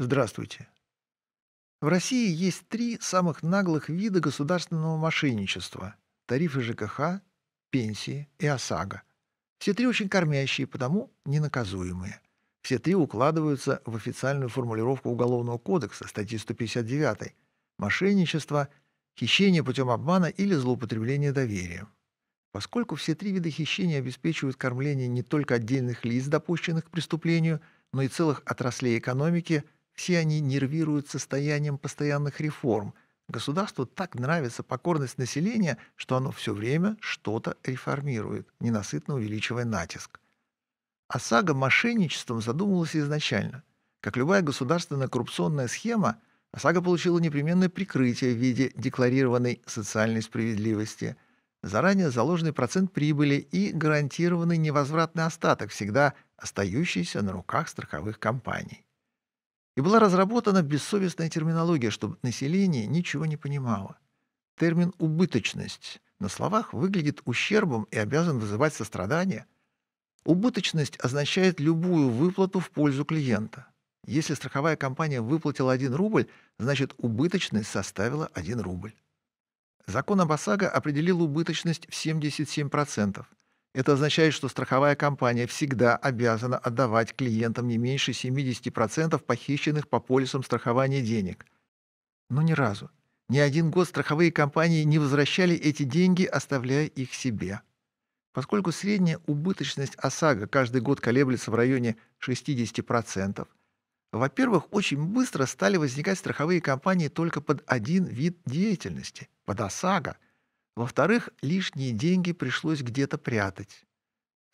Здравствуйте. В России есть три самых наглых вида государственного мошенничества – тарифы ЖКХ, пенсии и ОСАГО. Все три очень кормящие, потому ненаказуемые. Все три укладываются в официальную формулировку Уголовного кодекса, статьи 159 «Мошенничество», «Хищение путем обмана» или «Злоупотребление доверием». Поскольку все три вида хищения обеспечивают кормление не только отдельных лиц, допущенных к преступлению, но и целых отраслей экономики – все они нервируют состоянием постоянных реформ. Государству так нравится покорность населения, что оно все время что-то реформирует, ненасытно увеличивая натиск. А мошенничеством задумывалась изначально. Как любая государственная коррупционная схема, ОСАГО получила непременное прикрытие в виде декларированной социальной справедливости, заранее заложенный процент прибыли и гарантированный невозвратный остаток, всегда остающийся на руках страховых компаний. И была разработана бессовестная терминология, чтобы население ничего не понимало. Термин «убыточность» на словах выглядит ущербом и обязан вызывать сострадание. Убыточность означает любую выплату в пользу клиента. Если страховая компания выплатила 1 рубль, значит убыточность составила 1 рубль. Закон Абасага определил убыточность в 77%. Это означает, что страховая компания всегда обязана отдавать клиентам не меньше 70% похищенных по полисам страхования денег. Но ни разу, ни один год страховые компании не возвращали эти деньги, оставляя их себе. Поскольку средняя убыточность ОСАГО каждый год колеблется в районе 60%, во-первых, очень быстро стали возникать страховые компании только под один вид деятельности – под ОСАГО – во-вторых, лишние деньги пришлось где-то прятать.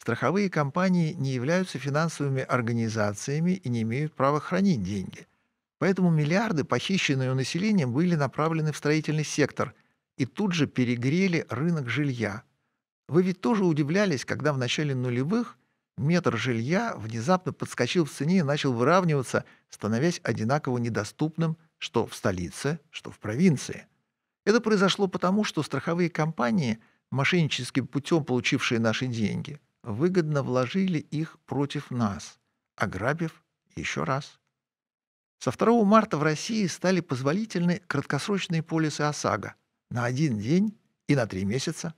Страховые компании не являются финансовыми организациями и не имеют права хранить деньги. Поэтому миллиарды, похищенные у населения, были направлены в строительный сектор и тут же перегрели рынок жилья. Вы ведь тоже удивлялись, когда в начале нулевых метр жилья внезапно подскочил в цене и начал выравниваться, становясь одинаково недоступным что в столице, что в провинции – это произошло потому, что страховые компании, мошенническим путем получившие наши деньги, выгодно вложили их против нас, ограбив еще раз. Со 2 марта в России стали позволительны краткосрочные полисы ОСАГО на один день и на три месяца.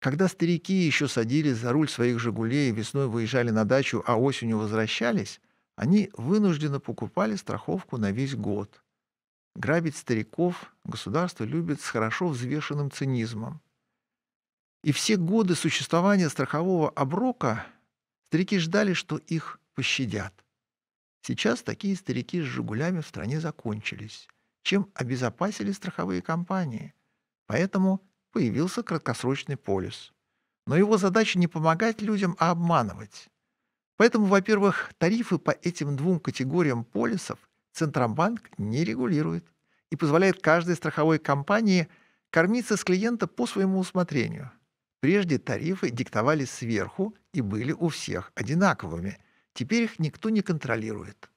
Когда старики еще садились за руль своих «Жигулей» и весной выезжали на дачу, а осенью возвращались, они вынужденно покупали страховку на весь год – Грабить стариков государство любит с хорошо взвешенным цинизмом. И все годы существования страхового оброка старики ждали, что их пощадят. Сейчас такие старики с «Жигулями» в стране закончились, чем обезопасили страховые компании. Поэтому появился краткосрочный полис. Но его задача не помогать людям, а обманывать. Поэтому, во-первых, тарифы по этим двум категориям полисов Центробанк не регулирует и позволяет каждой страховой компании кормиться с клиента по своему усмотрению. Прежде тарифы диктовались сверху и были у всех одинаковыми. Теперь их никто не контролирует.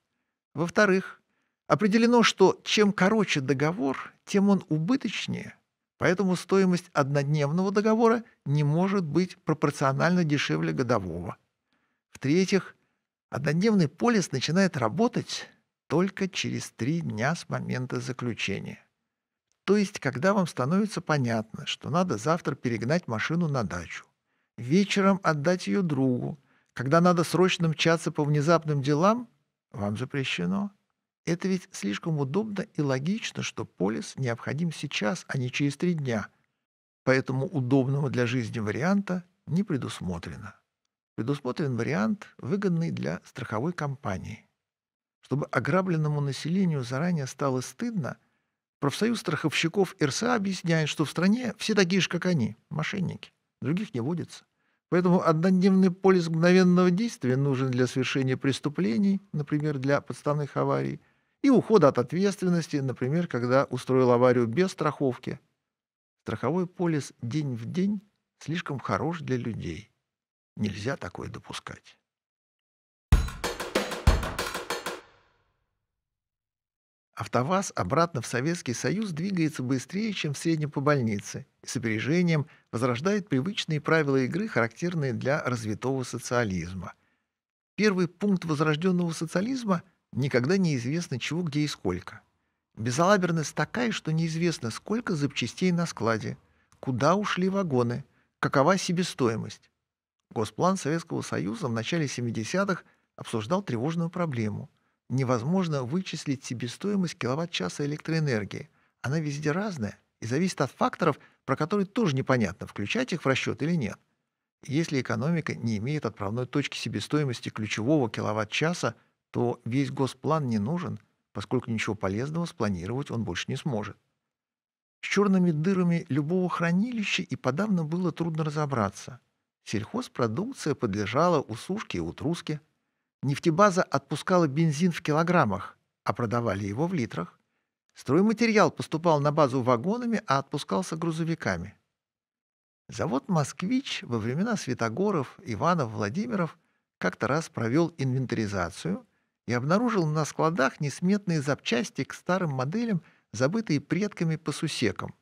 Во-вторых, определено, что чем короче договор, тем он убыточнее, поэтому стоимость однодневного договора не может быть пропорционально дешевле годового. В-третьих, однодневный полис начинает работать только через три дня с момента заключения. То есть, когда вам становится понятно, что надо завтра перегнать машину на дачу, вечером отдать ее другу, когда надо срочно мчаться по внезапным делам, вам запрещено. Это ведь слишком удобно и логично, что полис необходим сейчас, а не через три дня. Поэтому удобного для жизни варианта не предусмотрено. Предусмотрен вариант, выгодный для страховой компании – чтобы ограбленному населению заранее стало стыдно, профсоюз страховщиков РСА объясняет, что в стране все такие же, как они, мошенники. Других не водится. Поэтому однодневный полис мгновенного действия нужен для совершения преступлений, например, для подставных аварий, и ухода от ответственности, например, когда устроил аварию без страховки. Страховой полис день в день слишком хорош для людей. Нельзя такое допускать. Автоваз обратно в Советский Союз двигается быстрее, чем в среднем по больнице, и с опережением возрождает привычные правила игры, характерные для развитого социализма. Первый пункт возрожденного социализма – никогда неизвестно чего, где и сколько. Безалаберность такая, что неизвестно, сколько запчастей на складе, куда ушли вагоны, какова себестоимость. Госплан Советского Союза в начале 70-х обсуждал тревожную проблему – невозможно вычислить себестоимость киловатт-часа электроэнергии. Она везде разная и зависит от факторов, про которые тоже непонятно, включать их в расчет или нет. Если экономика не имеет отправной точки себестоимости ключевого киловатт-часа, то весь госплан не нужен, поскольку ничего полезного спланировать он больше не сможет. С черными дырами любого хранилища и подавно было трудно разобраться. Сельхозпродукция подлежала усушке и утруске – Нефтебаза отпускала бензин в килограммах, а продавали его в литрах. Стройматериал поступал на базу вагонами, а отпускался грузовиками. Завод «Москвич» во времена Светогоров, Иванов, Владимиров как-то раз провел инвентаризацию и обнаружил на складах несметные запчасти к старым моделям, забытые предками по сусекам,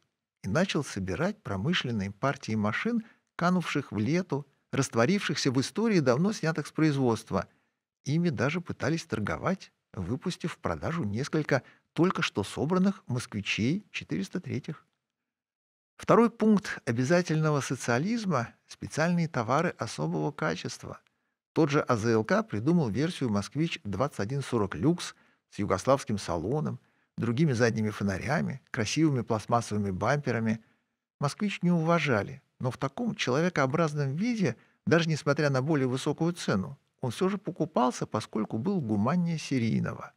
и начал собирать промышленные партии машин, канувших в лету, растворившихся в истории давно снятых с производства – Ими даже пытались торговать, выпустив в продажу несколько только что собранных москвичей 403-х. Второй пункт обязательного социализма – специальные товары особого качества. Тот же АЗЛК придумал версию «Москвич-2140 люкс» с югославским салоном, другими задними фонарями, красивыми пластмассовыми бамперами. «Москвич» не уважали, но в таком человекообразном виде, даже несмотря на более высокую цену, он все же покупался, поскольку был гуманнее серийного.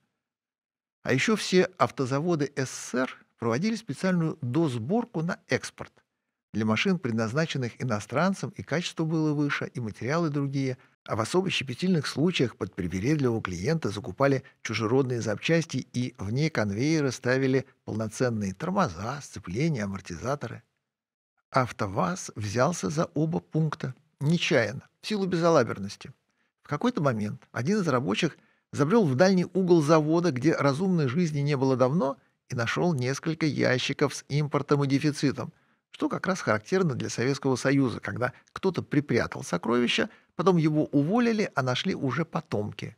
А еще все автозаводы СССР проводили специальную досборку на экспорт. Для машин, предназначенных иностранцам, и качество было выше, и материалы другие, а в особо щепетильных случаях под привередливого клиента закупали чужеродные запчасти и вне конвейера ставили полноценные тормоза, сцепления, амортизаторы. АвтоВАЗ взялся за оба пункта, нечаянно, в силу безалаберности – в какой-то момент один из рабочих забрел в дальний угол завода, где разумной жизни не было давно, и нашел несколько ящиков с импортом и дефицитом, что как раз характерно для Советского Союза, когда кто-то припрятал сокровища, потом его уволили, а нашли уже потомки.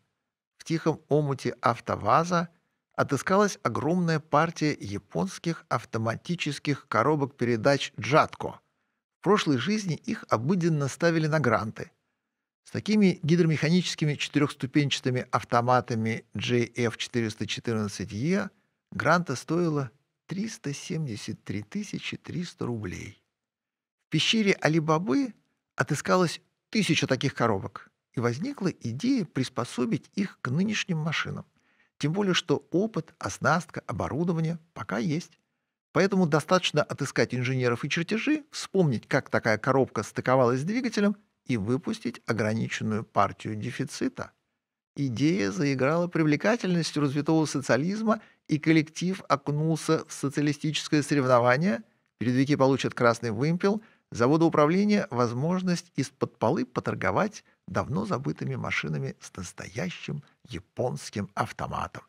В тихом омуте автоваза отыскалась огромная партия японских автоматических коробок передач «Джатко». В прошлой жизни их обыденно ставили на гранты – с такими гидромеханическими четырехступенчатыми автоматами JF414E гранта стоило 373 300 рублей. В пещере Алибабы отыскалось тысяча таких коробок, и возникла идея приспособить их к нынешним машинам. Тем более, что опыт, оснастка, оборудование пока есть. Поэтому достаточно отыскать инженеров и чертежи, вспомнить, как такая коробка стыковалась с двигателем – и выпустить ограниченную партию дефицита. Идея заиграла привлекательностью развитого социализма, и коллектив окунулся в социалистическое соревнование, передвиги получат красный вымпел, заводы управления – возможность из-под полы поторговать давно забытыми машинами с настоящим японским автоматом.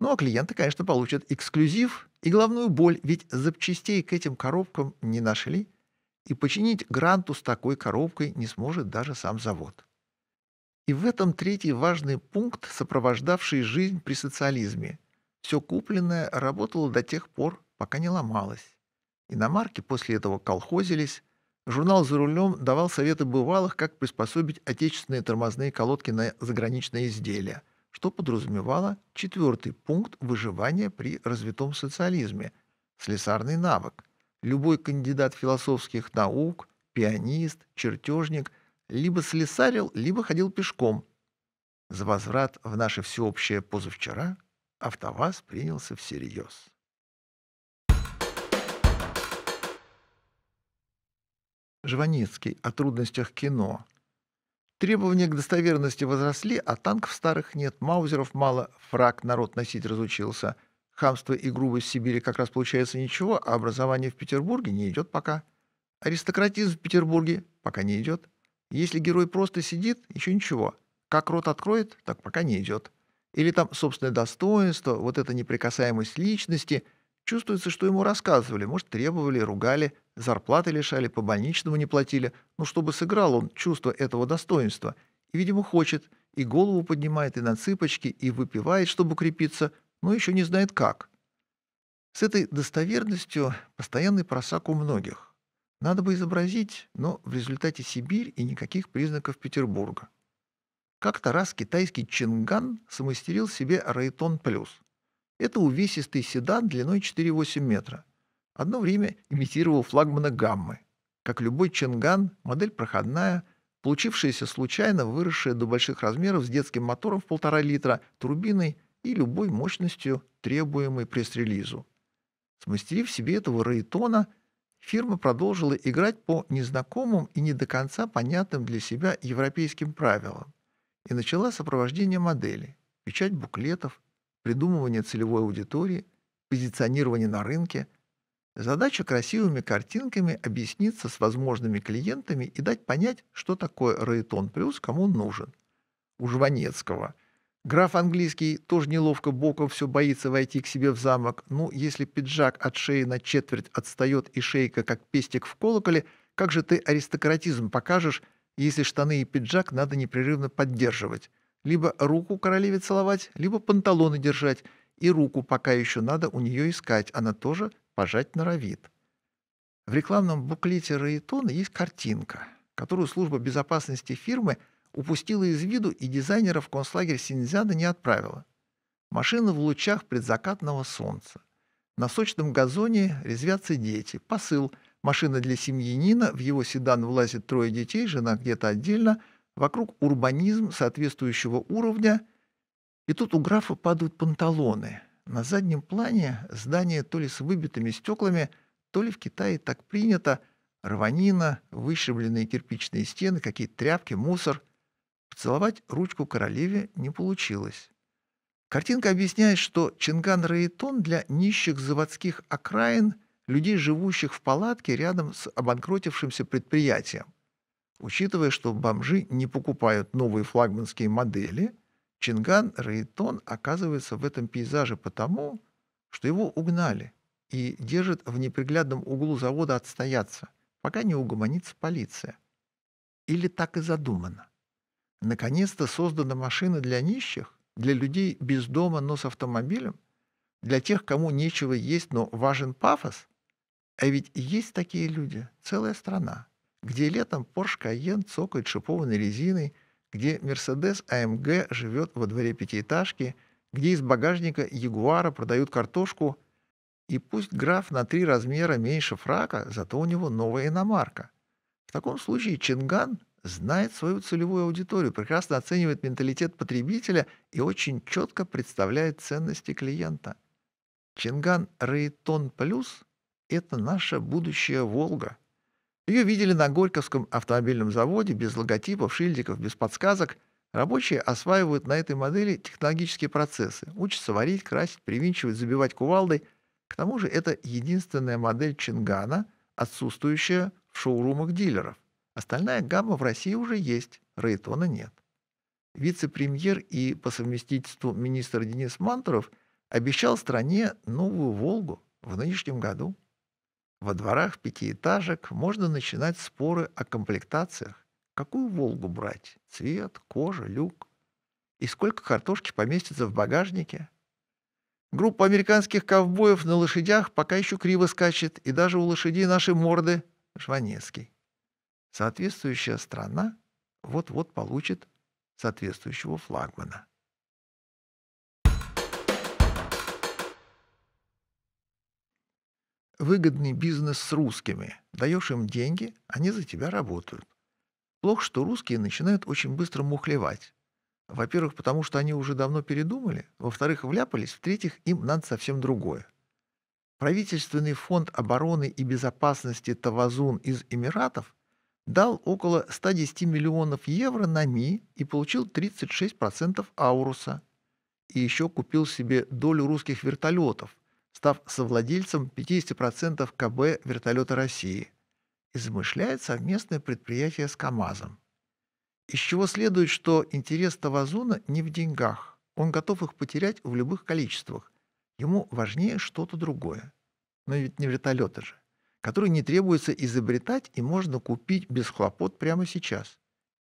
Ну а клиенты, конечно, получат эксклюзив и главную боль, ведь запчастей к этим коробкам не нашли – и починить гранту с такой коробкой не сможет даже сам завод. И в этом третий важный пункт, сопровождавший жизнь при социализме. Все купленное работало до тех пор, пока не ломалось. Иномарки после этого колхозились, журнал «За рулем» давал советы бывалых, как приспособить отечественные тормозные колодки на заграничные изделия, что подразумевало четвертый пункт выживания при развитом социализме – слесарный навык любой кандидат философских наук, пианист, чертежник, либо слесарил, либо ходил пешком. За возврат в наше всеобщее позавчера АвтоВАЗ принялся всерьез. Жванецкий о трудностях кино. Требования к достоверности возросли, а танков старых нет, маузеров мало, фраг народ носить разучился – хамство и грубость в Сибири как раз получается ничего, а образование в Петербурге не идет пока. Аристократизм в Петербурге пока не идет. Если герой просто сидит, еще ничего. Как рот откроет, так пока не идет. Или там собственное достоинство, вот эта неприкасаемость личности. Чувствуется, что ему рассказывали, может, требовали, ругали, зарплаты лишали, по больничному не платили. Но чтобы сыграл он чувство этого достоинства. И, видимо, хочет, и голову поднимает, и на цыпочки, и выпивает, чтобы укрепиться – но еще не знает как. С этой достоверностью постоянный просак у многих. Надо бы изобразить, но в результате Сибирь и никаких признаков Петербурга. Как-то раз китайский Чинган самостерил себе Рейтон Плюс. Это увесистый седан длиной 4,8 метра. Одно время имитировал флагмана Гаммы. Как любой Чинган, модель проходная, получившаяся случайно, выросшая до больших размеров с детским мотором в полтора литра, турбиной – и любой мощностью, требуемой пресс-релизу. Смастерив себе этого рейтона, фирма продолжила играть по незнакомым и не до конца понятным для себя европейским правилам и начала сопровождение модели, печать буклетов, придумывание целевой аудитории, позиционирование на рынке. Задача красивыми картинками объясниться с возможными клиентами и дать понять, что такое Рейтон Плюс кому нужен. У Жванецкого – Граф английский тоже неловко боком все боится войти к себе в замок. Ну, если пиджак от шеи на четверть отстает и шейка, как пестик в колоколе, как же ты аристократизм покажешь, если штаны и пиджак надо непрерывно поддерживать? Либо руку королеве целовать, либо панталоны держать. И руку пока еще надо у нее искать, она тоже пожать норовит. В рекламном буклете Раэтона есть картинка, которую служба безопасности фирмы – упустила из виду и дизайнеров концлагерь Синьцзяна не отправила. машина в лучах предзакатного солнца. На сочном газоне резвятся дети. Посыл. Машина для семьи Нина В его седан влазит трое детей, жена где-то отдельно. Вокруг урбанизм соответствующего уровня. И тут у графа падают панталоны. На заднем плане здание то ли с выбитыми стеклами, то ли в Китае так принято. Рванина, вышибленные кирпичные стены, какие-то тряпки, мусор – Поцеловать ручку королеве не получилось. Картинка объясняет, что Чинган Раитон для нищих заводских окраин людей, живущих в палатке рядом с обанкротившимся предприятием. Учитывая, что бомжи не покупают новые флагманские модели, Чинган Рейтон оказывается в этом пейзаже потому, что его угнали и держит в неприглядном углу завода отстояться, пока не угомонится полиция. Или так и задумано. Наконец-то создана машина для нищих, для людей без дома, но с автомобилем, для тех, кому нечего есть, но важен пафос. А ведь есть такие люди, целая страна, где летом Porsche Cayenne цокает шипованной резиной, где Mercedes AMG живет во дворе пятиэтажки, где из багажника Ягуара продают картошку, и пусть граф на три размера меньше фрака, зато у него новая иномарка. В таком случае Чинган знает свою целевую аудиторию, прекрасно оценивает менталитет потребителя и очень четко представляет ценности клиента. Чинган Рейтон Плюс – это наша будущая «Волга». Ее видели на Горьковском автомобильном заводе без логотипов, шильдиков, без подсказок. Рабочие осваивают на этой модели технологические процессы, учатся варить, красить, привинчивать, забивать кувалдой. К тому же это единственная модель Чингана, отсутствующая в шоурумах дилеров. Остальная гамма в России уже есть, Рейтона нет. Вице-премьер и по совместительству министр Денис Мантуров обещал стране новую «Волгу» в нынешнем году. Во дворах пятиэтажек можно начинать споры о комплектациях. Какую «Волгу» брать? Цвет, кожа, люк? И сколько картошки поместится в багажнике? Группа американских ковбоев на лошадях пока еще криво скачет, и даже у лошадей наши морды — Жванецкий. Соответствующая страна вот-вот получит соответствующего флагмана. Выгодный бизнес с русскими. Даешь им деньги, они за тебя работают. Плохо, что русские начинают очень быстро мухлевать. Во-первых, потому что они уже давно передумали. Во-вторых, вляпались. В-третьих, им надо совсем другое. Правительственный фонд обороны и безопасности Тавазун из Эмиратов дал около 110 миллионов евро на МИ и получил 36% Ауруса. И еще купил себе долю русских вертолетов, став совладельцем 50% КБ «Вертолета России». И замышляет совместное предприятие с КАМАЗом. Из чего следует, что интерес Тавазуна не в деньгах. Он готов их потерять в любых количествах. Ему важнее что-то другое. Но ведь не вертолеты же который не требуется изобретать и можно купить без хлопот прямо сейчас.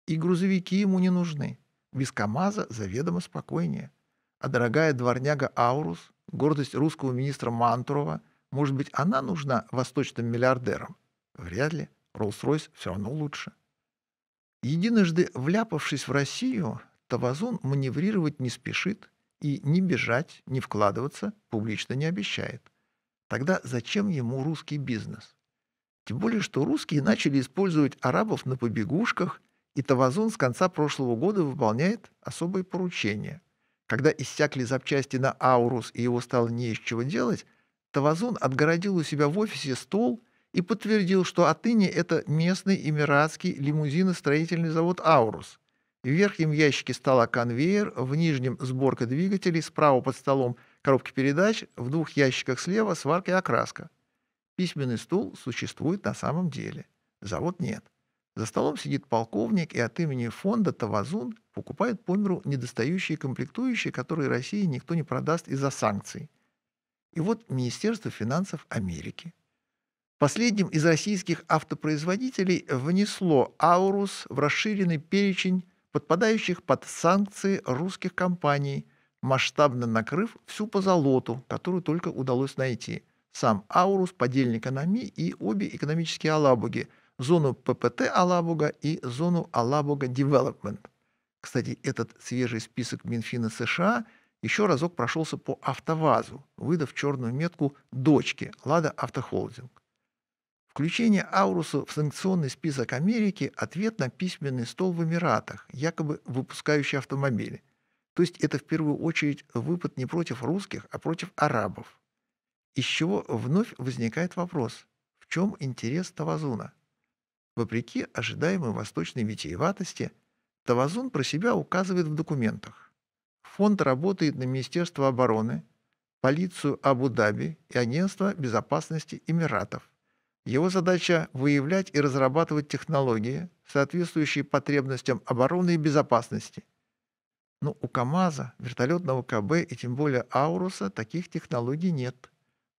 И грузовики ему не нужны. Без КАМАЗа заведомо спокойнее. А дорогая дворняга Аурус, гордость русского министра Мантурова, может быть, она нужна восточным миллиардерам? Вряд ли. Роллс-Ройс все равно лучше. Единожды вляпавшись в Россию, Тавазун маневрировать не спешит и ни бежать, ни вкладываться публично не обещает. Тогда зачем ему русский бизнес? Тем более, что русские начали использовать арабов на побегушках, и Тавазун с конца прошлого года выполняет особые поручения. Когда иссякли запчасти на Аурус и его стало не из чего делать, Тавазун отгородил у себя в офисе стол и подтвердил, что Атыни – это местный эмиратский лимузиностроительный завод «Аурус». В верхнем ящике стола конвейер, в нижнем – сборка двигателей, справа под столом – коробки передач, в двух ящиках слева сварка и окраска. Письменный стул существует на самом деле. Завод нет. За столом сидит полковник и от имени фонда Тавазун покупает по миру недостающие комплектующие, которые России никто не продаст из-за санкций. И вот Министерство финансов Америки. Последним из российских автопроизводителей внесло «Аурус» в расширенный перечень подпадающих под санкции русских компаний – масштабно накрыв всю позолоту, которую только удалось найти. Сам Аурус, подельник Анами и обе экономические Алабуги, зону ППТ Алабуга и зону Алабуга Девелопмент. Кстати, этот свежий список Минфина США еще разок прошелся по автовазу, выдав черную метку «дочке» Лада Автохолдинг. Включение Ауруса в санкционный список Америки – ответ на письменный стол в Эмиратах, якобы выпускающий автомобили – то есть это в первую очередь выпад не против русских, а против арабов. Из чего вновь возникает вопрос, в чем интерес Тавазуна? Вопреки ожидаемой восточной витиеватости, Тавазун про себя указывает в документах. Фонд работает на Министерство обороны, полицию Абу-Даби и Агентство безопасности Эмиратов. Его задача – выявлять и разрабатывать технологии, соответствующие потребностям обороны и безопасности – ну, у КАМАЗа, вертолетного КБ и тем более Ауруса таких технологий нет.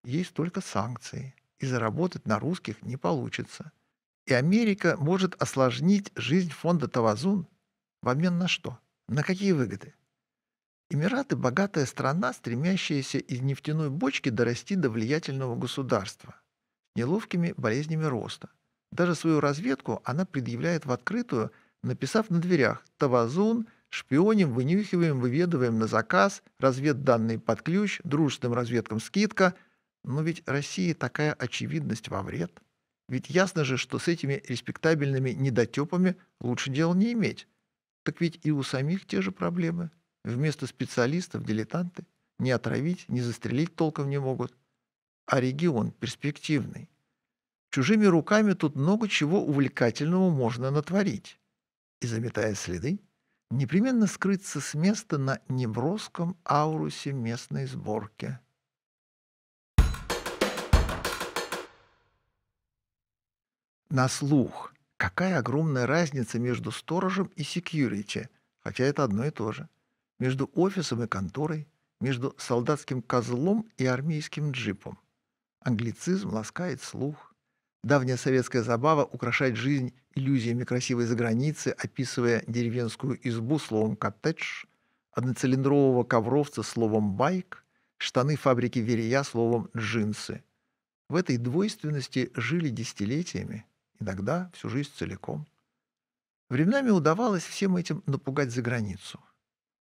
Есть только санкции. И заработать на русских не получится. И Америка может осложнить жизнь фонда Тавазун в обмен на что? На какие выгоды? Эмираты – богатая страна, стремящаяся из нефтяной бочки дорасти до влиятельного государства неловкими болезнями роста. Даже свою разведку она предъявляет в открытую, написав на дверях «Тавазун», Шпионим, вынюхиваем, выведываем на заказ, разведданные под ключ, дружественным разведкам скидка. Но ведь России такая очевидность во вред. Ведь ясно же, что с этими респектабельными недотепами лучше дела не иметь. Так ведь и у самих те же проблемы. Вместо специалистов – дилетанты. Не отравить, не застрелить толком не могут. А регион перспективный. Чужими руками тут много чего увлекательного можно натворить. И заметая следы, непременно скрыться с места на неброском аурусе местной сборки. На слух. Какая огромная разница между сторожем и секьюрити, хотя это одно и то же, между офисом и конторой, между солдатским козлом и армейским джипом. Англицизм ласкает слух. Давняя советская забава – украшать жизнь иллюзиями красивой заграницы, описывая деревенскую избу словом «коттедж», одноцилиндрового ковровца словом «байк», штаны фабрики «Верия» словом «джинсы». В этой двойственности жили десятилетиями, иногда всю жизнь целиком. Временами удавалось всем этим напугать за границу.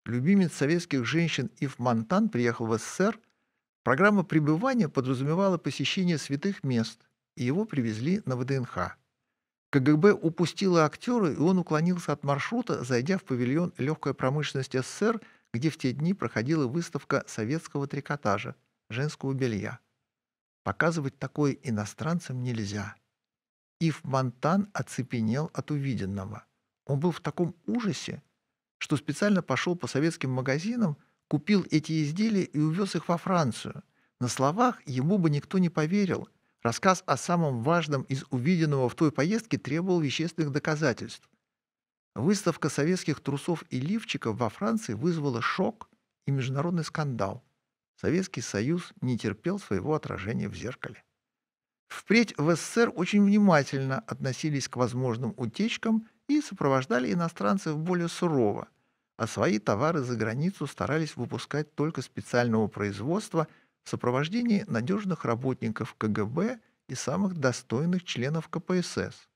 Любимец советских женщин Ив Монтан приехал в СССР. Программа пребывания подразумевала посещение святых мест – и его привезли на ВДНХ. КГБ упустило актера, и он уклонился от маршрута, зайдя в павильон легкой промышленности СССР, где в те дни проходила выставка советского трикотажа, женского белья. Показывать такое иностранцам нельзя. Ив Монтан оцепенел от увиденного. Он был в таком ужасе, что специально пошел по советским магазинам, купил эти изделия и увез их во Францию. На словах ему бы никто не поверил – Рассказ о самом важном из увиденного в той поездке требовал вещественных доказательств. Выставка советских трусов и лифчиков во Франции вызвала шок и международный скандал. Советский Союз не терпел своего отражения в зеркале. Впредь в СССР очень внимательно относились к возможным утечкам и сопровождали иностранцев более сурово, а свои товары за границу старались выпускать только специального производства – сопровождении надежных работников КГБ и самых достойных членов КПСС.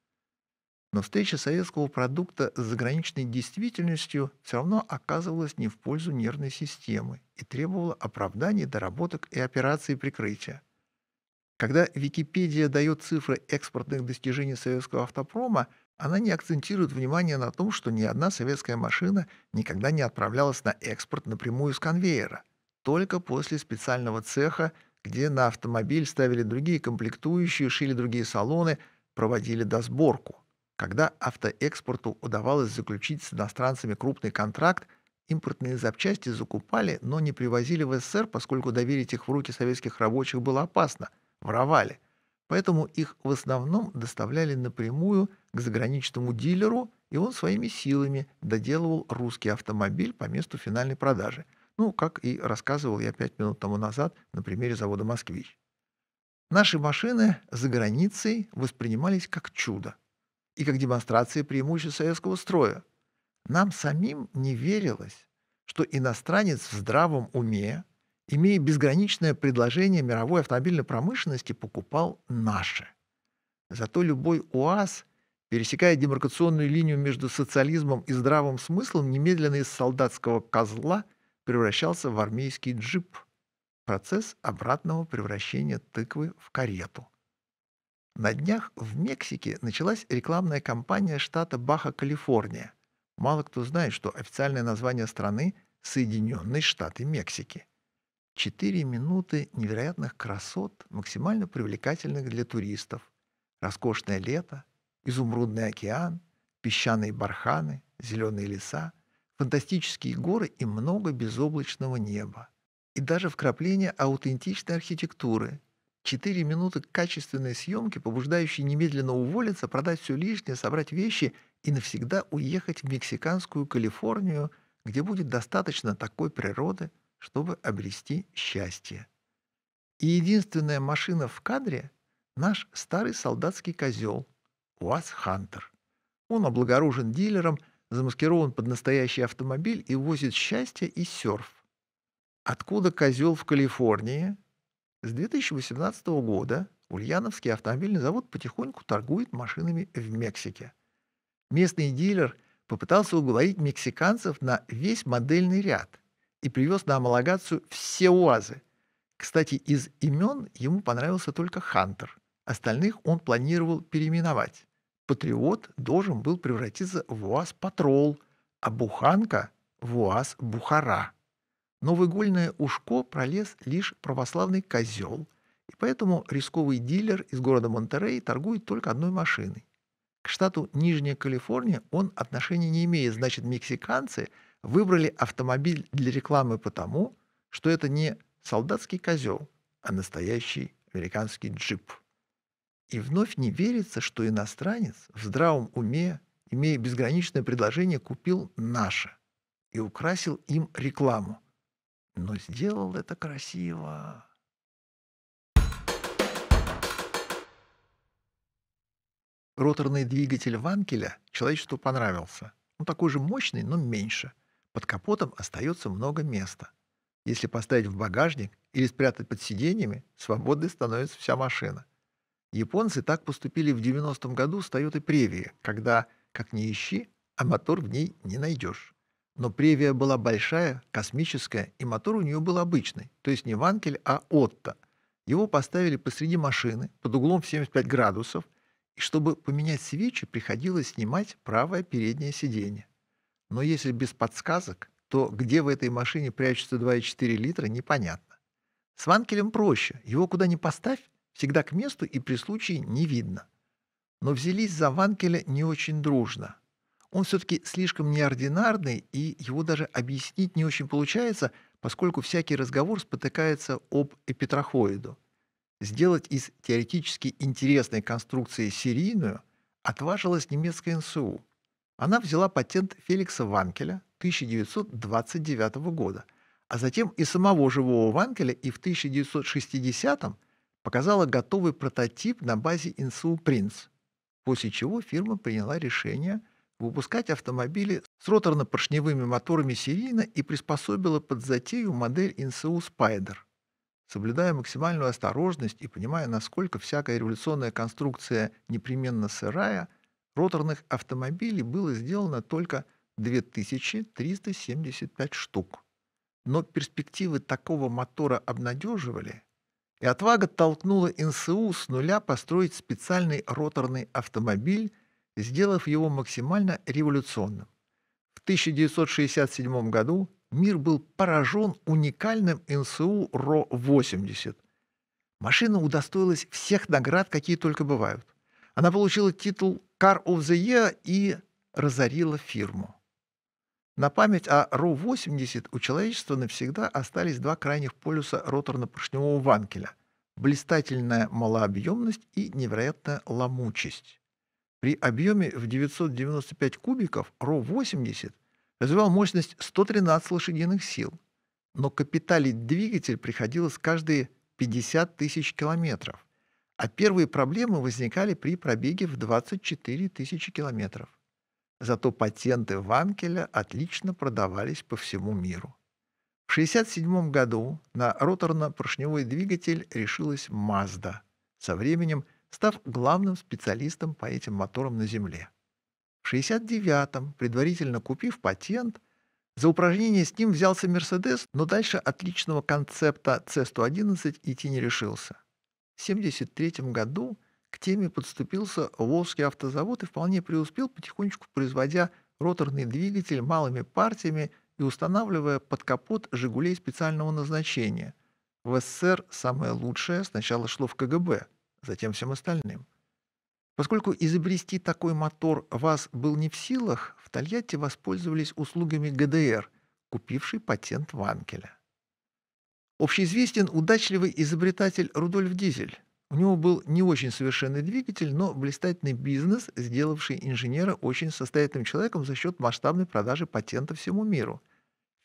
Но встреча советского продукта с заграничной действительностью все равно оказывалась не в пользу нервной системы и требовала оправданий, доработок и операций прикрытия. Когда Википедия дает цифры экспортных достижений советского автопрома, она не акцентирует внимание на том, что ни одна советская машина никогда не отправлялась на экспорт напрямую с конвейера – только после специального цеха, где на автомобиль ставили другие комплектующие, шили другие салоны, проводили досборку. Когда автоэкспорту удавалось заключить с иностранцами крупный контракт, импортные запчасти закупали, но не привозили в СССР, поскольку доверить их в руки советских рабочих было опасно, воровали. Поэтому их в основном доставляли напрямую к заграничному дилеру, и он своими силами доделывал русский автомобиль по месту финальной продажи – ну, как и рассказывал я пять минут тому назад на примере завода «Москвич». Наши машины за границей воспринимались как чудо и как демонстрация преимуществ советского строя. Нам самим не верилось, что иностранец в здравом уме, имея безграничное предложение мировой автомобильной промышленности, покупал наши. Зато любой УАЗ, пересекая демаркационную линию между социализмом и здравым смыслом, немедленно из солдатского козла превращался в армейский джип, процесс обратного превращения тыквы в карету. На днях в Мексике началась рекламная кампания штата Баха, Калифорния. Мало кто знает, что официальное название страны – Соединенные Штаты Мексики. Четыре минуты невероятных красот, максимально привлекательных для туристов. Роскошное лето, изумрудный океан, песчаные барханы, зеленые леса – фантастические горы и много безоблачного неба. И даже вкрапление аутентичной архитектуры. Четыре минуты качественной съемки, побуждающей немедленно уволиться, продать все лишнее, собрать вещи и навсегда уехать в мексиканскую Калифорнию, где будет достаточно такой природы, чтобы обрести счастье. И единственная машина в кадре — наш старый солдатский козел — УАЗ «Хантер». Он облагорожен дилером — замаскирован под настоящий автомобиль и возит счастье и серф. Откуда козел в Калифорнии? С 2018 года Ульяновский автомобильный завод потихоньку торгует машинами в Мексике. Местный дилер попытался уговорить мексиканцев на весь модельный ряд и привез на амалогацию все УАЗы. Кстати, из имен ему понравился только «Хантер». Остальных он планировал переименовать патриот должен был превратиться в УАЗ-патрол, а буханка – в УАЗ-бухара. Но в игольное ушко пролез лишь православный козел, и поэтому рисковый дилер из города Монтерей торгует только одной машиной. К штату Нижняя Калифорния он отношения не имеет, значит, мексиканцы выбрали автомобиль для рекламы потому, что это не солдатский козел, а настоящий американский джип. И вновь не верится, что иностранец в здравом уме, имея безграничное предложение, купил наше и украсил им рекламу. Но сделал это красиво. Роторный двигатель Ванкеля человечеству понравился. Он такой же мощный, но меньше. Под капотом остается много места. Если поставить в багажник или спрятать под сиденьями, свободной становится вся машина. Японцы так поступили в 90-м году с Toyota Previa, когда, как ни ищи, а мотор в ней не найдешь. Но Превия была большая, космическая, и мотор у нее был обычный, то есть не Ванкель, а Отто. Его поставили посреди машины под углом в 75 градусов, и чтобы поменять свечи, приходилось снимать правое переднее сиденье. Но если без подсказок, то где в этой машине прячется 2,4 литра, непонятно. С Ванкелем проще, его куда ни поставь, Всегда к месту и при случае не видно. Но взялись за Ванкеля не очень дружно. Он все-таки слишком неординарный, и его даже объяснить не очень получается, поскольку всякий разговор спотыкается об эпитрахоиду. Сделать из теоретически интересной конструкции серийную отважилась немецкая НСУ. Она взяла патент Феликса Ванкеля 1929 года, а затем и самого живого Ванкеля и в 1960 году показала готовый прототип на базе ИНСУ «Принц», после чего фирма приняла решение выпускать автомобили с роторно-поршневыми моторами серийно и приспособила под затею модель ИНСУ «Спайдер». Соблюдая максимальную осторожность и понимая, насколько всякая революционная конструкция непременно сырая, роторных автомобилей было сделано только 2375 штук. Но перспективы такого мотора обнадеживали, и отвага толкнула НСУ с нуля построить специальный роторный автомобиль, сделав его максимально революционным. В 1967 году мир был поражен уникальным НСУ РО-80. Машина удостоилась всех наград, какие только бывают. Она получила титул «Car of the Year» и разорила фирму. На память о Ру-80 у человечества навсегда остались два крайних полюса роторно-поршневого ванкеля – блистательная малообъемность и невероятная ломучесть. При объеме в 995 кубиков Ру-80 развивал мощность 113 лошадиных сил, но капиталить двигатель приходилось каждые 50 тысяч километров, а первые проблемы возникали при пробеге в 24 тысячи километров. Зато патенты Ванкеля отлично продавались по всему миру. В 1967 году на роторно-поршневой двигатель решилась Mazda, со временем став главным специалистом по этим моторам на Земле. В 1969-м, предварительно купив патент, за упражнение с ним взялся Mercedes, но дальше отличного концепта C111 идти не решился. В 1973 году – к теме подступился Волжский автозавод и вполне преуспел, потихонечку производя роторный двигатель малыми партиями и устанавливая под капот «Жигулей» специального назначения. В СССР самое лучшее сначала шло в КГБ, затем всем остальным. Поскольку изобрести такой мотор вас был не в силах, в Тольятти воспользовались услугами ГДР, купивший патент Ванкеля. Общеизвестен удачливый изобретатель Рудольф Дизель, у него был не очень совершенный двигатель, но блистательный бизнес, сделавший инженера очень состоятельным человеком за счет масштабной продажи патента всему миру.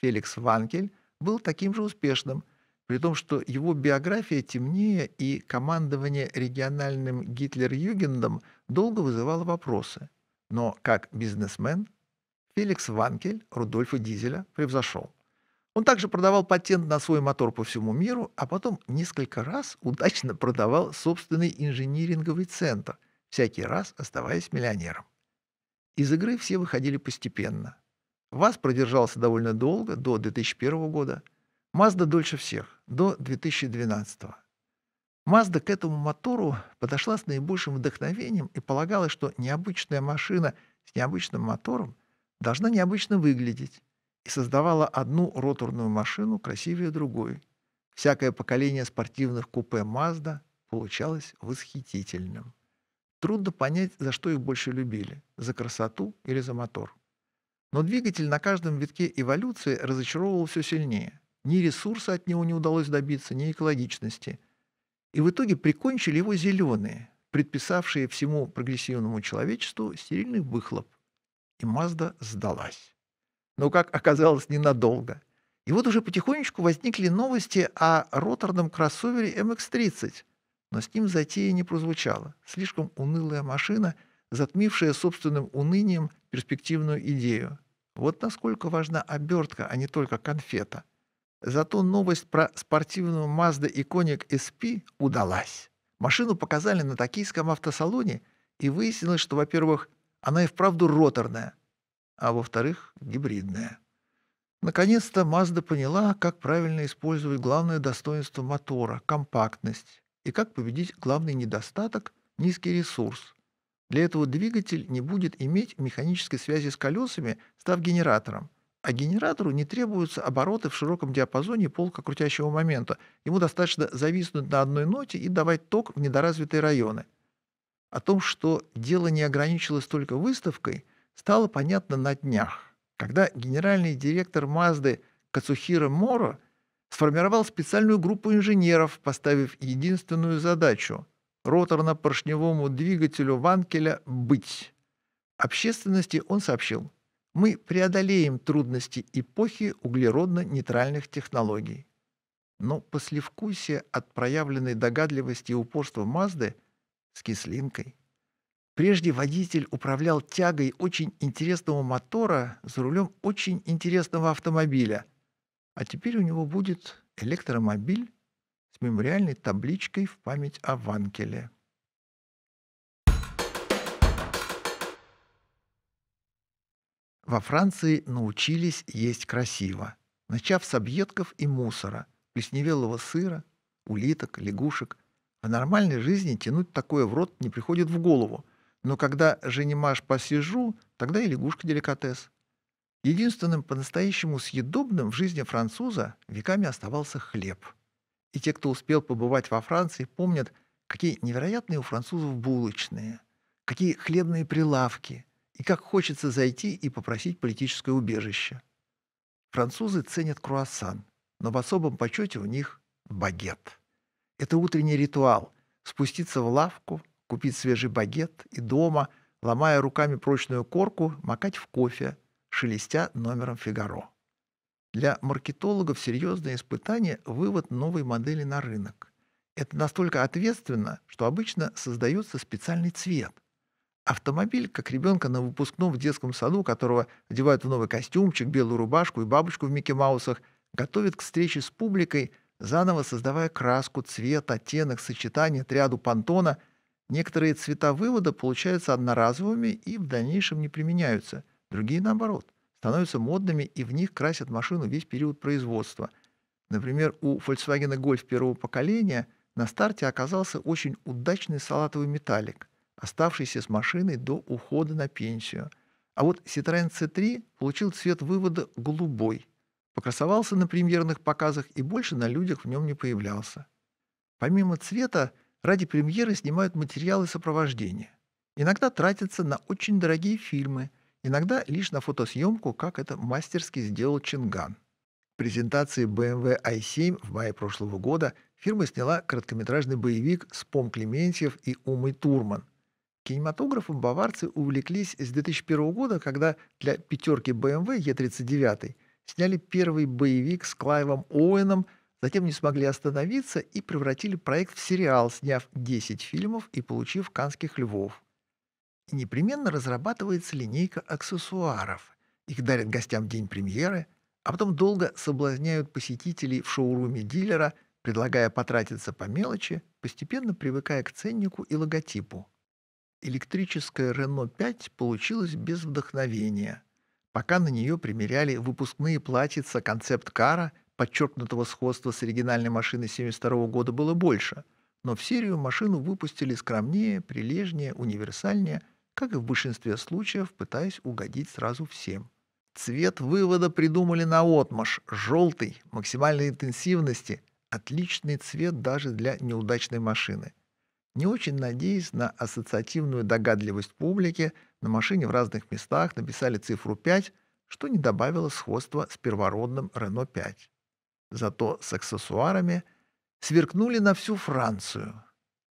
Феликс Ванкель был таким же успешным, при том, что его биография темнее и командование региональным Гитлер-Югендом долго вызывало вопросы. Но как бизнесмен Феликс Ванкель Рудольфа Дизеля превзошел. Он также продавал патент на свой мотор по всему миру, а потом несколько раз удачно продавал собственный инжиниринговый центр, всякий раз оставаясь миллионером. Из игры все выходили постепенно. ВАЗ продержался довольно долго, до 2001 года. Мазда дольше всех, до 2012. Мазда к этому мотору подошла с наибольшим вдохновением и полагала, что необычная машина с необычным мотором должна необычно выглядеть и создавала одну роторную машину красивее другой. Всякое поколение спортивных купе Mazda получалось восхитительным. Трудно понять, за что их больше любили – за красоту или за мотор. Но двигатель на каждом витке эволюции разочаровывал все сильнее. Ни ресурса от него не удалось добиться, ни экологичности. И в итоге прикончили его зеленые, предписавшие всему прогрессивному человечеству стерильный выхлоп. И Мазда сдалась но, как оказалось, ненадолго. И вот уже потихонечку возникли новости о роторном кроссовере MX-30, но с ним затея не прозвучала. Слишком унылая машина, затмившая собственным унынием перспективную идею. Вот насколько важна обертка, а не только конфета. Зато новость про спортивную Mazda Iconic SP удалась. Машину показали на токийском автосалоне, и выяснилось, что, во-первых, она и вправду роторная – а во-вторых, гибридная. Наконец-то Mazda поняла, как правильно использовать главное достоинство мотора – компактность, и как победить главный недостаток – низкий ресурс. Для этого двигатель не будет иметь механической связи с колесами, став генератором. А генератору не требуются обороты в широком диапазоне полка крутящего момента. Ему достаточно зависнуть на одной ноте и давать ток в недоразвитые районы. О том, что дело не ограничилось только выставкой – стало понятно на днях, когда генеральный директор Мазды Кацухира Моро сформировал специальную группу инженеров, поставив единственную задачу – роторно-поршневому двигателю Ванкеля «быть». Общественности он сообщил, мы преодолеем трудности эпохи углеродно-нейтральных технологий. Но послевкусие от проявленной догадливости и упорства Мазды с кислинкой – Прежде водитель управлял тягой очень интересного мотора за рулем очень интересного автомобиля. А теперь у него будет электромобиль с мемориальной табличкой в память о Ванкеле. Во Франции научились есть красиво, начав с объедков и мусора, плесневелого сыра, улиток, лягушек. В а нормальной жизни тянуть такое в рот не приходит в голову – но когда женимаш посижу, тогда и лягушка деликатес. Единственным по-настоящему съедобным в жизни француза веками оставался хлеб. И те, кто успел побывать во Франции, помнят, какие невероятные у французов булочные, какие хлебные прилавки, и как хочется зайти и попросить политическое убежище. Французы ценят круассан, но в особом почете у них багет. Это утренний ритуал – спуститься в лавку – купить свежий багет и дома, ломая руками прочную корку, макать в кофе, шелестя номером «Фигаро». Для маркетологов серьезное испытание – вывод новой модели на рынок. Это настолько ответственно, что обычно создается специальный цвет. Автомобиль, как ребенка на выпускном в детском саду, которого одевают в новый костюмчик, белую рубашку и бабочку в Микки Маусах, готовит к встрече с публикой, заново создавая краску, цвет, оттенок, сочетание, триаду понтона – Некоторые цвета вывода получаются одноразовыми и в дальнейшем не применяются, другие наоборот, становятся модными и в них красят машину весь период производства. Например, у Volkswagen Golf первого поколения на старте оказался очень удачный салатовый металлик, оставшийся с машиной до ухода на пенсию. А вот Citroёn C3 получил цвет вывода голубой. Покрасовался на премьерных показах и больше на людях в нем не появлялся. Помимо цвета, Ради премьеры снимают материалы сопровождения. Иногда тратятся на очень дорогие фильмы, иногда лишь на фотосъемку, как это мастерски сделал Чинган. В презентации BMW i7 эм в мае прошлого года фирма сняла короткометражный боевик с Пом Клементьев и Умой Турман», Кинематографом баварцы увлеклись с 2001 года, когда для пятерки BMW E39 эм сняли первый боевик с Клайвом Оуэном Затем не смогли остановиться и превратили проект в сериал, сняв 10 фильмов и получив «Канских львов». И непременно разрабатывается линейка аксессуаров. Их дарят гостям день премьеры, а потом долго соблазняют посетителей в шоуруме дилера, предлагая потратиться по мелочи, постепенно привыкая к ценнику и логотипу. Электрическая Renault 5 получилась без вдохновения – пока на нее примеряли выпускные платьица концепт-кара – подчеркнутого сходства с оригинальной машиной 1972 года было больше, но в серию машину выпустили скромнее, прилежнее, универсальнее, как и в большинстве случаев, пытаясь угодить сразу всем. Цвет вывода придумали на отмаш – желтый, максимальной интенсивности, отличный цвет даже для неудачной машины. Не очень надеясь на ассоциативную догадливость публики, на машине в разных местах написали цифру 5, что не добавило сходства с первородным Renault 5 зато с аксессуарами, сверкнули на всю Францию.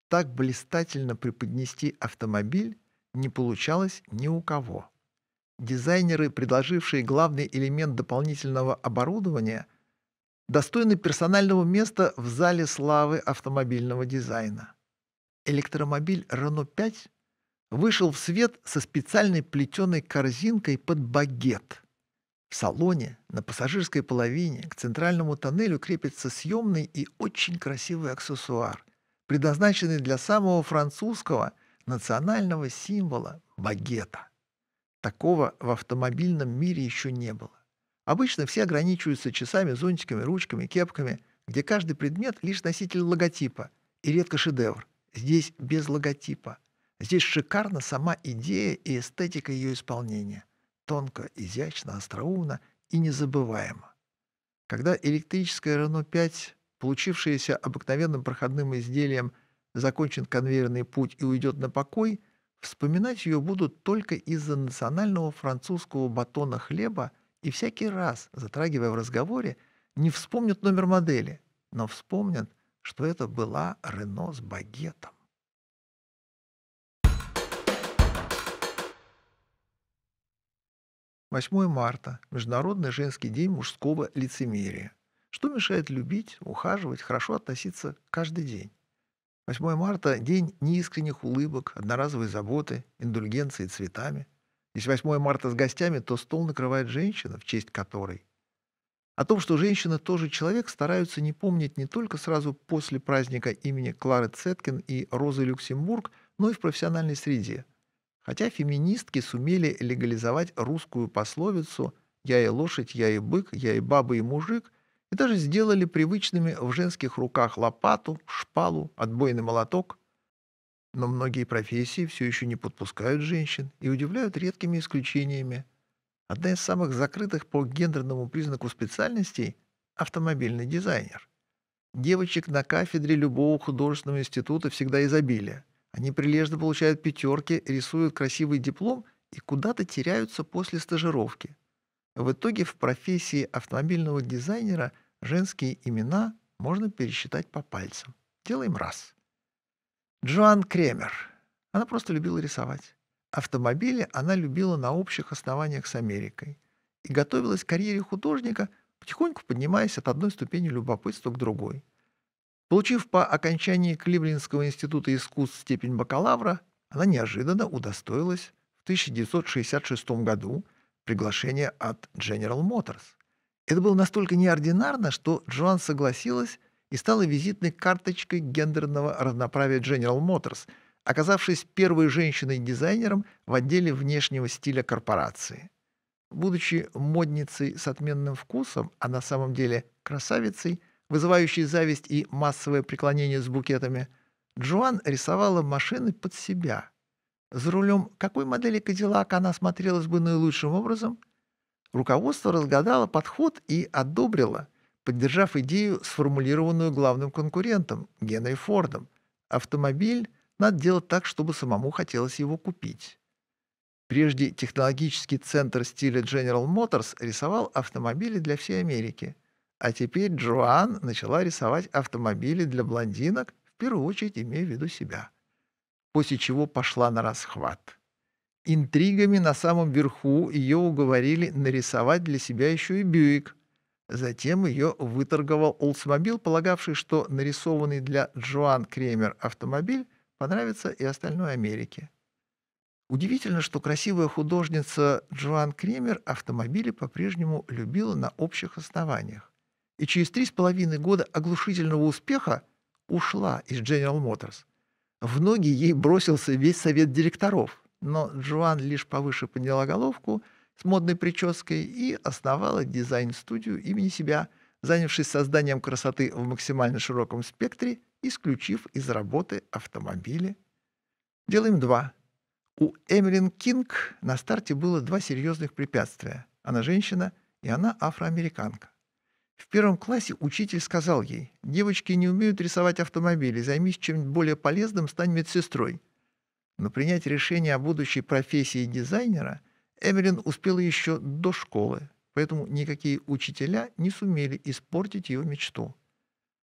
Так блистательно преподнести автомобиль не получалось ни у кого. Дизайнеры, предложившие главный элемент дополнительного оборудования, достойны персонального места в зале славы автомобильного дизайна. Электромобиль Renault 5 вышел в свет со специальной плетеной корзинкой под багет – в салоне на пассажирской половине к центральному тоннелю крепится съемный и очень красивый аксессуар, предназначенный для самого французского национального символа – багета. Такого в автомобильном мире еще не было. Обычно все ограничиваются часами, зонтиками, ручками, кепками, где каждый предмет – лишь носитель логотипа, и редко шедевр. Здесь без логотипа. Здесь шикарна сама идея и эстетика ее исполнения – Тонко, изящно, остроумно и незабываемо. Когда электрическое Рено 5, получившееся обыкновенным проходным изделием, закончен конвейерный путь и уйдет на покой, вспоминать ее будут только из-за национального французского батона хлеба и всякий раз, затрагивая в разговоре, не вспомнят номер модели, но вспомнят, что это была Рено с багетом. 8 марта – Международный женский день мужского лицемерия. Что мешает любить, ухаживать, хорошо относиться каждый день? 8 марта – день неискренних улыбок, одноразовой заботы, индульгенции цветами. Если 8 марта с гостями, то стол накрывает женщина, в честь которой. О том, что женщина тоже человек, стараются не помнить не только сразу после праздника имени Клары Цеткин и Розы Люксембург, но и в профессиональной среде – Хотя феминистки сумели легализовать русскую пословицу «я и лошадь, я и бык, я и баба, и мужик», и даже сделали привычными в женских руках лопату, шпалу, отбойный молоток. Но многие профессии все еще не подпускают женщин и удивляют редкими исключениями. Одна из самых закрытых по гендерному признаку специальностей – автомобильный дизайнер. Девочек на кафедре любого художественного института всегда изобилие – они прилежно получают пятерки, рисуют красивый диплом и куда-то теряются после стажировки. В итоге в профессии автомобильного дизайнера женские имена можно пересчитать по пальцам. Делаем раз. Джоан Кремер. Она просто любила рисовать. Автомобили она любила на общих основаниях с Америкой и готовилась к карьере художника, потихоньку поднимаясь от одной ступени любопытства к другой – Получив по окончании Кливлендского института искусств степень бакалавра, она неожиданно удостоилась в 1966 году приглашения от General Motors. Это было настолько неординарно, что Джоан согласилась и стала визитной карточкой гендерного равноправия General Motors, оказавшись первой женщиной-дизайнером в отделе внешнего стиля корпорации. Будучи модницей с отменным вкусом, а на самом деле красавицей – вызывающий зависть и массовое преклонение с букетами, Джоан рисовала машины под себя. За рулем какой модели Кадиллак она смотрелась бы наилучшим образом? Руководство разгадало подход и одобрило, поддержав идею, сформулированную главным конкурентом Генри Фордом. Автомобиль надо делать так, чтобы самому хотелось его купить. Прежде технологический центр стиля General Motors рисовал автомобили для всей Америки – а теперь Джоан начала рисовать автомобили для блондинок, в первую очередь имея в виду себя. После чего пошла на расхват. Интригами на самом верху ее уговорили нарисовать для себя еще и Бьюик. Затем ее выторговал Oldsmobile, полагавший, что нарисованный для Джоан Кремер автомобиль понравится и остальной Америке. Удивительно, что красивая художница Джоан Кремер автомобили по-прежнему любила на общих основаниях и через три с половиной года оглушительного успеха ушла из General Motors. В ноги ей бросился весь совет директоров, но Джоан лишь повыше подняла головку с модной прической и основала дизайн-студию имени себя, занявшись созданием красоты в максимально широком спектре, исключив из работы автомобили. Делаем два. У Эмилин Кинг на старте было два серьезных препятствия. Она женщина, и она афроамериканка. В первом классе учитель сказал ей, «Девочки не умеют рисовать автомобили, займись чем нибудь более полезным, стань медсестрой». Но принять решение о будущей профессии дизайнера Эмилин успела еще до школы, поэтому никакие учителя не сумели испортить ее мечту.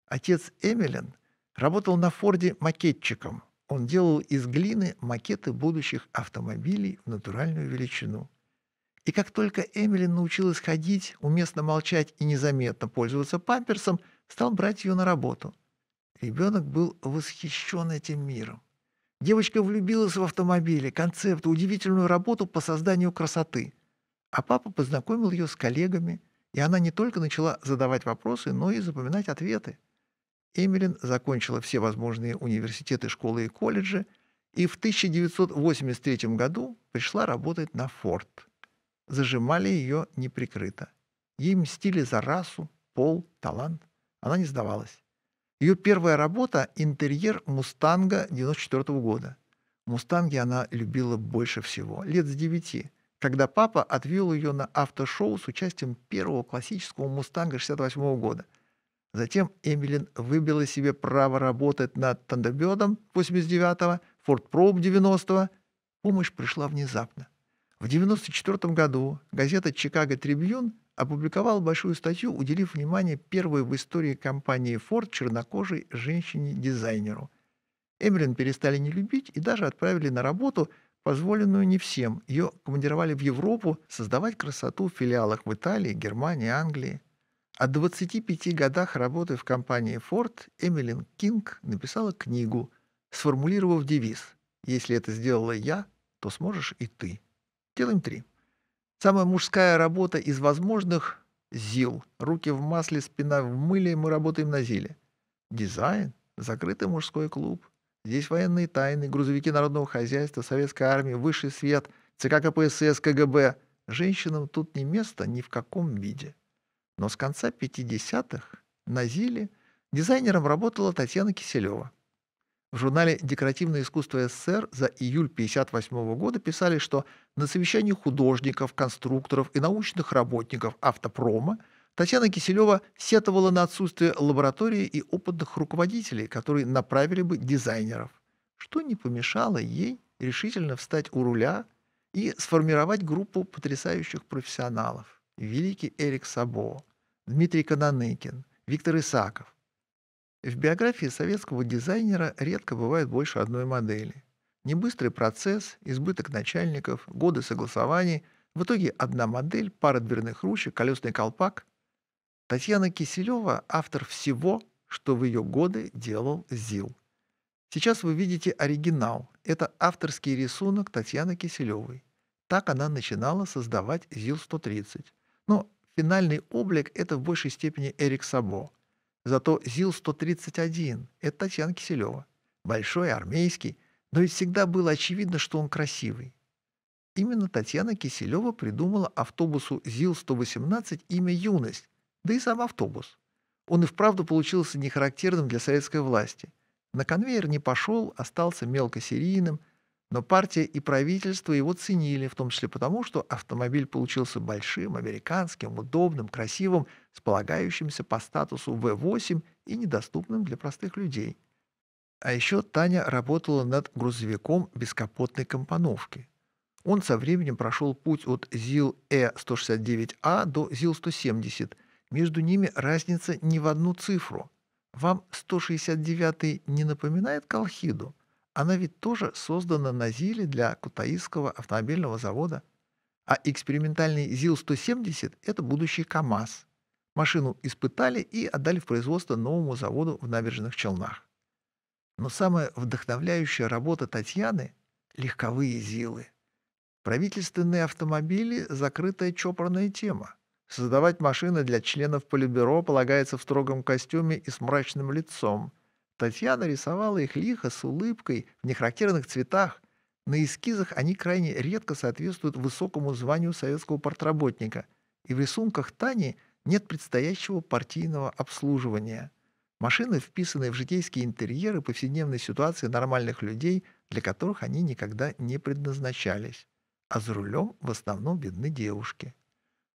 Отец Эмилин работал на Форде макетчиком. Он делал из глины макеты будущих автомобилей в натуральную величину – и как только Эмили научилась ходить, уместно молчать и незаметно пользоваться памперсом, стал брать ее на работу. Ребенок был восхищен этим миром. Девочка влюбилась в автомобили, концепты, удивительную работу по созданию красоты. А папа познакомил ее с коллегами, и она не только начала задавать вопросы, но и запоминать ответы. Эмилин закончила все возможные университеты, школы и колледжи, и в 1983 году пришла работать на «Форд» зажимали ее неприкрыто. Ей мстили за расу, пол, талант. Она не сдавалась. Ее первая работа – интерьер «Мустанга» 94 года. «Мустанги» она любила больше всего, лет с девяти, когда папа отвел ее на автошоу с участием первого классического «Мустанга» 68 года. Затем Эмилин выбила себе право работать над «Тандербердом» 89-го, «Форд Проб» 90-го. Помощь пришла внезапно. В 1994 году газета «Чикаго Трибьюн» опубликовала большую статью, уделив внимание первой в истории компании Ford чернокожей женщине-дизайнеру. Эмилин перестали не любить и даже отправили на работу, позволенную не всем. Ее командировали в Европу создавать красоту в филиалах в Италии, Германии, Англии. О 25 годах работы в компании Ford Эмилин Кинг написала книгу, сформулировав девиз «Если это сделала я, то сможешь и ты». Делаем три. Самая мужская работа из возможных – ЗИЛ. Руки в масле, спина в мыле, мы работаем на ЗИЛе. Дизайн – закрытый мужской клуб. Здесь военные тайны, грузовики народного хозяйства, советская армия, высший свет, ЦК КПСС, КГБ. Женщинам тут не место ни в каком виде. Но с конца 50-х на ЗИЛе дизайнером работала Татьяна Киселева – в журнале «Декоративное искусство СССР» за июль 1958 года писали, что на совещании художников, конструкторов и научных работников автопрома Татьяна Киселева сетовала на отсутствие лаборатории и опытных руководителей, которые направили бы дизайнеров, что не помешало ей решительно встать у руля и сформировать группу потрясающих профессионалов. Великий Эрик Сабо, Дмитрий Кананыкин, Виктор Исаков – в биографии советского дизайнера редко бывает больше одной модели. Небыстрый процесс, избыток начальников, годы согласований. В итоге одна модель, пара дверных ручек, колесный колпак. Татьяна Киселева – автор всего, что в ее годы делал ЗИЛ. Сейчас вы видите оригинал. Это авторский рисунок Татьяны Киселевой. Так она начинала создавать ЗИЛ-130. Но финальный облик – это в большей степени Эрик Сабо – Зато ЗИЛ-131 – это Татьяна Киселева. Большой, армейский, но ведь всегда было очевидно, что он красивый. Именно Татьяна Киселева придумала автобусу ЗИЛ-118 имя «Юность», да и сам автобус. Он и вправду получился нехарактерным для советской власти. На конвейер не пошел, остался мелкосерийным – но партия и правительство его ценили, в том числе потому, что автомобиль получился большим, американским, удобным, красивым, сполагающимся по статусу v 8 и недоступным для простых людей. А еще Таня работала над грузовиком бескапотной компоновки. Он со временем прошел путь от ЗИЛ-Э169А до ЗИЛ-170. Между ними разница не в одну цифру. Вам 169-й не напоминает Колхиду? Она ведь тоже создана на ЗИЛе для Кутаисского автомобильного завода. А экспериментальный ЗИЛ-170 – это будущий КАМАЗ. Машину испытали и отдали в производство новому заводу в набережных Челнах. Но самая вдохновляющая работа Татьяны – легковые ЗИЛы. Правительственные автомобили – закрытая чопорная тема. Создавать машины для членов Политбюро полагается в строгом костюме и с мрачным лицом – Татьяна рисовала их лихо, с улыбкой, в нехарактерных цветах. На эскизах они крайне редко соответствуют высокому званию советского портработника, и в рисунках Тани нет предстоящего партийного обслуживания. Машины вписаны в житейские интерьеры повседневной ситуации нормальных людей, для которых они никогда не предназначались. А за рулем в основном видны девушки.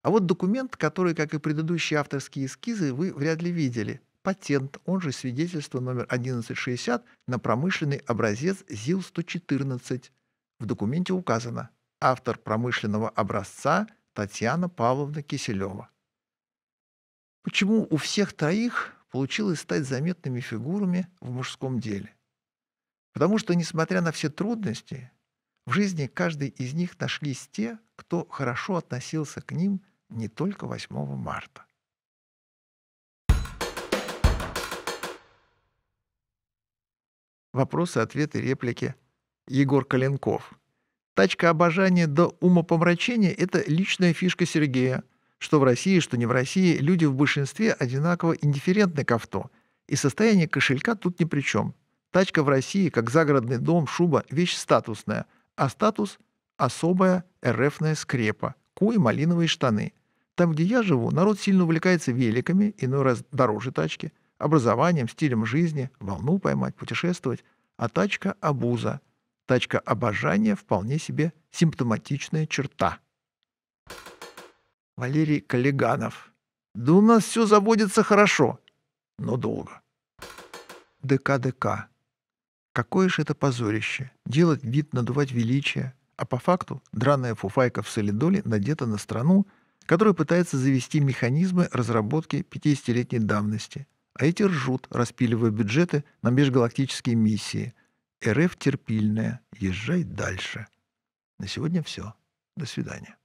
А вот документ, который, как и предыдущие авторские эскизы, вы вряд ли видели – патент, он же свидетельство номер 1160 на промышленный образец ЗИЛ-114. В документе указано автор промышленного образца Татьяна Павловна Киселева. Почему у всех троих получилось стать заметными фигурами в мужском деле? Потому что, несмотря на все трудности, в жизни каждой из них нашлись те, кто хорошо относился к ним не только 8 марта. Вопросы, ответы, реплики. Егор Коленков. Тачка обожания до умопомрачения – это личная фишка Сергея. Что в России, что не в России, люди в большинстве одинаково индифферентны к авто. И состояние кошелька тут ни при чем. Тачка в России, как загородный дом, шуба – вещь статусная. А статус – особая РФная скрепа, ку и малиновые штаны. Там, где я живу, народ сильно увлекается великами, иной раз дороже тачки – образованием, стилем жизни, волну поймать, путешествовать, а тачка — обуза. Тачка обожания — вполне себе симптоматичная черта. Валерий Калиганов. Да у нас все заводится хорошо, но долго. ДКДК. Какое же это позорище. Делать вид, надувать величие. А по факту драная фуфайка в солидоле надета на страну, которая пытается завести механизмы разработки 50-летней давности — а эти ржут, распиливая бюджеты на межгалактические миссии. РФ терпильная. Езжай дальше. На сегодня все. До свидания.